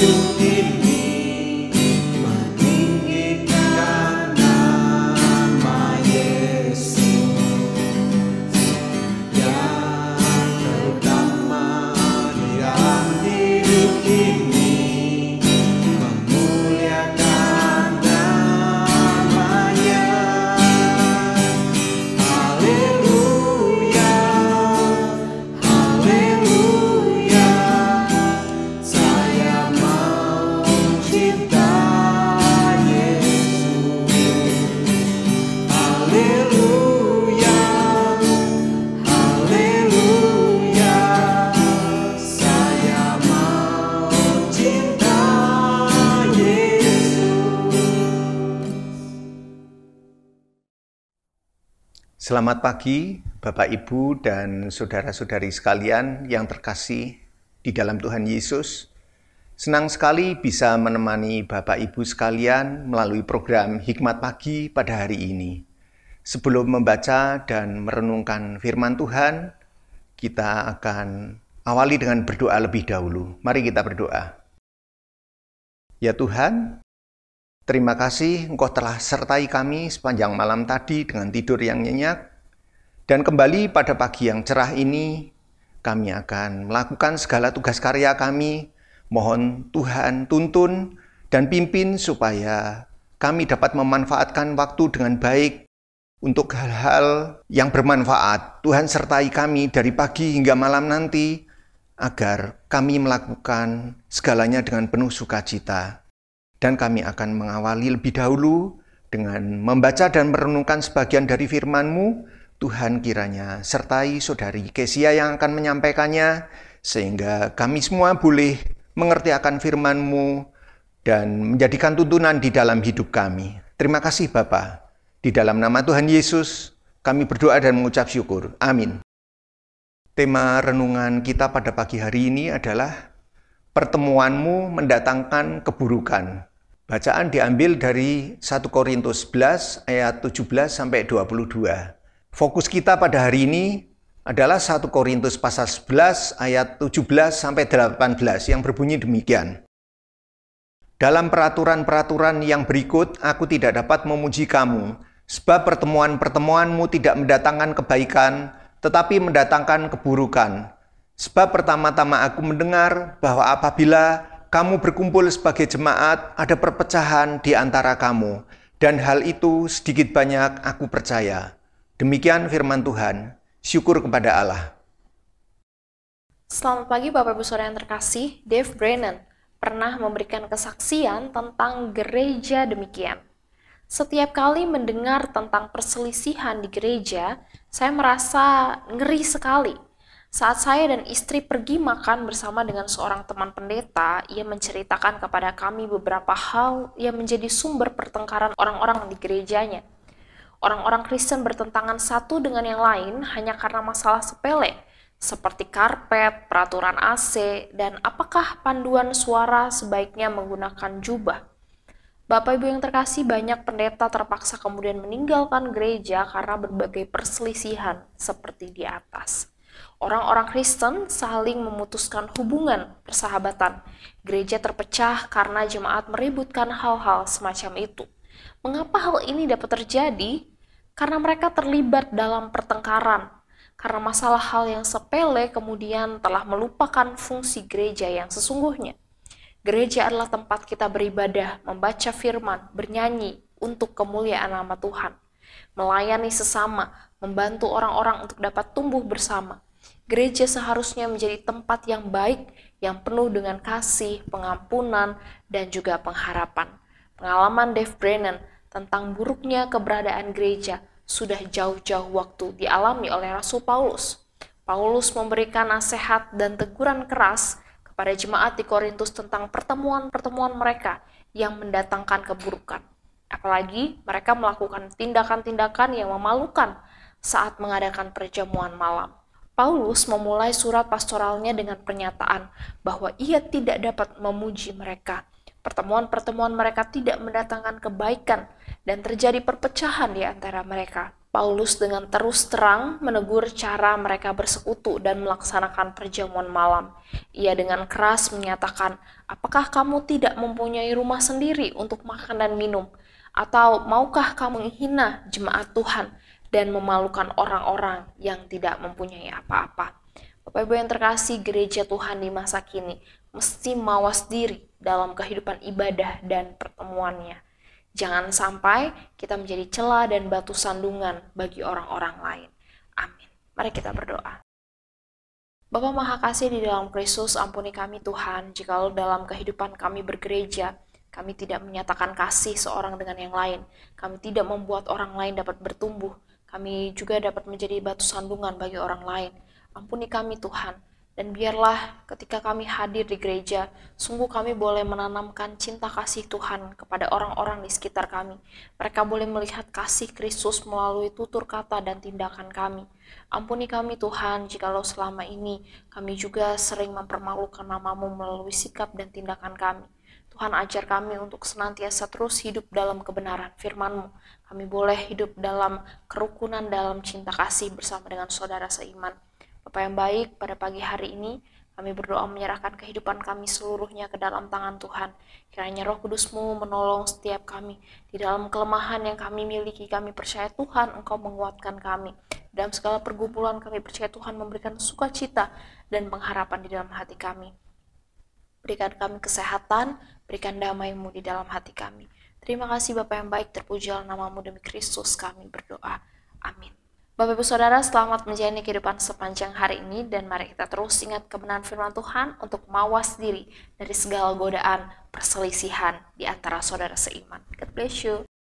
you Selamat pagi, Bapak, Ibu, dan saudara-saudari sekalian yang terkasih di dalam Tuhan Yesus. Senang sekali bisa menemani Bapak, Ibu sekalian melalui program Hikmat Pagi pada hari ini. Sebelum membaca dan merenungkan Firman Tuhan, kita akan awali dengan berdoa lebih dahulu. Mari kita berdoa. Ya Tuhan, Terima kasih engkau telah sertai kami sepanjang malam tadi dengan tidur yang nyenyak. Dan kembali pada pagi yang cerah ini, kami akan melakukan segala tugas karya kami. Mohon Tuhan tuntun dan pimpin supaya kami dapat memanfaatkan waktu dengan baik untuk hal-hal yang bermanfaat. Tuhan sertai kami dari pagi hingga malam nanti agar kami melakukan segalanya dengan penuh sukacita. Dan kami akan mengawali lebih dahulu dengan membaca dan merenungkan sebagian dari firman-Mu. Tuhan kiranya sertai saudari Kesia yang akan menyampaikannya, sehingga kami semua boleh mengerti akan firman-Mu dan menjadikan tuntunan di dalam hidup kami. Terima kasih Bapa. Di dalam nama Tuhan Yesus, kami berdoa dan mengucap syukur. Amin. Tema renungan kita pada pagi hari ini adalah pertemuanmu mendatangkan keburukan. Bacaan diambil dari 1 Korintus 11 ayat 17 sampai 22. Fokus kita pada hari ini adalah 1 Korintus pasal 11 ayat 17 sampai 18 yang berbunyi demikian. Dalam peraturan-peraturan yang berikut aku tidak dapat memuji kamu sebab pertemuan-pertemuanmu tidak mendatangkan kebaikan tetapi mendatangkan keburukan. Sebab pertama-tama aku mendengar bahwa apabila kamu berkumpul sebagai jemaat, ada perpecahan di antara kamu, dan hal itu sedikit banyak aku percaya. Demikian firman Tuhan. Syukur kepada Allah. Selamat pagi Bapak Ibu Saudara yang terkasih, Dave Brennan pernah memberikan kesaksian tentang gereja demikian. Setiap kali mendengar tentang perselisihan di gereja, saya merasa ngeri sekali saat saya dan istri pergi makan bersama dengan seorang teman pendeta, ia menceritakan kepada kami beberapa hal yang menjadi sumber pertengkaran orang-orang di gerejanya. Orang-orang Kristen bertentangan satu dengan yang lain hanya karena masalah sepele, seperti karpet, peraturan AC, dan apakah panduan suara sebaiknya menggunakan jubah. Bapak Ibu yang terkasih, banyak pendeta terpaksa kemudian meninggalkan gereja karena berbagai perselisihan seperti di atas. Orang-orang Kristen saling memutuskan hubungan persahabatan. Gereja terpecah karena jemaat meributkan hal-hal semacam itu. Mengapa hal ini dapat terjadi? Karena mereka terlibat dalam pertengkaran, karena masalah hal yang sepele kemudian telah melupakan fungsi gereja yang sesungguhnya. Gereja adalah tempat kita beribadah, membaca firman, bernyanyi untuk kemuliaan nama Tuhan, melayani sesama, membantu orang-orang untuk dapat tumbuh bersama, Gereja seharusnya menjadi tempat yang baik, yang penuh dengan kasih, pengampunan, dan juga pengharapan. Pengalaman Dave Brennan tentang buruknya keberadaan gereja sudah jauh-jauh waktu dialami oleh Rasul Paulus. Paulus memberikan nasihat dan teguran keras kepada jemaat di Korintus tentang pertemuan-pertemuan mereka yang mendatangkan keburukan. Apalagi mereka melakukan tindakan-tindakan yang memalukan saat mengadakan perjamuan malam. Paulus memulai surat pastoralnya dengan pernyataan bahwa ia tidak dapat memuji mereka. Pertemuan-pertemuan mereka tidak mendatangkan kebaikan dan terjadi perpecahan di antara mereka. Paulus dengan terus terang menegur cara mereka bersekutu dan melaksanakan perjamuan malam. Ia dengan keras menyatakan, "Apakah kamu tidak mempunyai rumah sendiri untuk makan dan minum, atau maukah kamu menghina jemaat Tuhan?" dan memalukan orang-orang yang tidak mempunyai apa-apa. Bapak Ibu yang terkasih, gereja Tuhan di masa kini mesti mawas diri dalam kehidupan ibadah dan pertemuannya. Jangan sampai kita menjadi celah dan batu sandungan bagi orang-orang lain. Amin. Mari kita berdoa. Bapak Maha Kasih di dalam Kristus, ampuni kami Tuhan, jikalau dalam kehidupan kami bergereja, kami tidak menyatakan kasih seorang dengan yang lain. Kami tidak membuat orang lain dapat bertumbuh. Kami juga dapat menjadi batu sandungan bagi orang lain. Ampuni kami Tuhan, dan biarlah ketika kami hadir di gereja, sungguh kami boleh menanamkan cinta kasih Tuhan kepada orang-orang di sekitar kami. Mereka boleh melihat kasih Kristus melalui tutur kata dan tindakan kami. Ampuni kami Tuhan, jikalau selama ini kami juga sering mempermalukan namamu melalui sikap dan tindakan kami. Tuhan ajar kami untuk senantiasa terus hidup dalam kebenaran FirmanMu. Kami boleh hidup dalam kerukunan dalam cinta kasih bersama dengan saudara seiman. Bapak yang baik, pada pagi hari ini kami berdoa menyerahkan kehidupan kami seluruhnya ke dalam tangan Tuhan. Kiranya roh kudusmu menolong setiap kami. Di dalam kelemahan yang kami miliki, kami percaya Tuhan engkau menguatkan kami. Dalam segala pergumulan kami percaya Tuhan memberikan sukacita dan pengharapan di dalam hati kami. Berikan kami kesehatan, berikan damai-Mu di dalam hati kami. Terima kasih Bapak yang baik, terpujilah namamu demi Kristus kami berdoa. Amin. Bapak Ibu Saudara, selamat menjalani kehidupan sepanjang hari ini dan mari kita terus ingat kebenaran firman Tuhan untuk mawas diri dari segala godaan perselisihan di antara saudara seiman. God bless you.